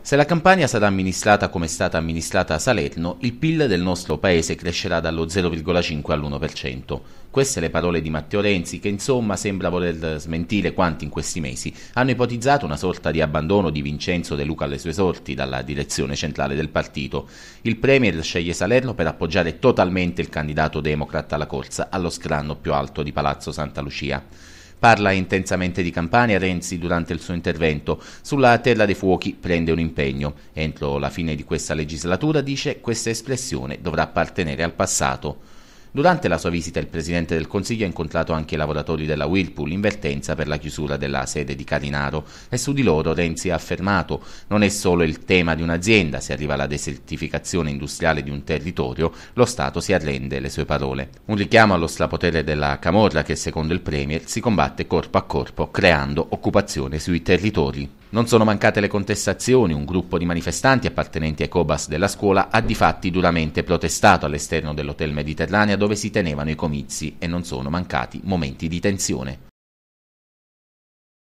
Se la Campania sarà amministrata come è stata amministrata a Salerno, il PIL del nostro paese crescerà dallo 0,5 all'1%. Queste le parole di Matteo Renzi che insomma sembra voler smentire quanti in questi mesi hanno ipotizzato una sorta di abbandono di Vincenzo De Luca alle sue sorti dalla direzione centrale del partito. Il Premier sceglie Salerno per appoggiare totalmente il candidato democrat alla corsa allo scranno più alto di Palazzo Santa Lucia. Parla intensamente di Campania Renzi durante il suo intervento. Sulla terra dei fuochi prende un impegno. Entro la fine di questa legislatura, dice, questa espressione dovrà appartenere al passato. Durante la sua visita il Presidente del Consiglio ha incontrato anche i lavoratori della Whirlpool in vertenza per la chiusura della sede di Carinaro e su di loro Renzi ha affermato non è solo il tema di un'azienda, se arriva alla desertificazione industriale di un territorio, lo Stato si arrende, le sue parole. Un richiamo allo strapotere della Camorra che secondo il Premier si combatte corpo a corpo creando occupazione sui territori. Non sono mancate le contestazioni, un gruppo di manifestanti appartenenti ai Cobas della scuola ha di fatti duramente protestato all'esterno dell'Hotel Mediterranea dove si tenevano i comizi e non sono mancati momenti di tensione.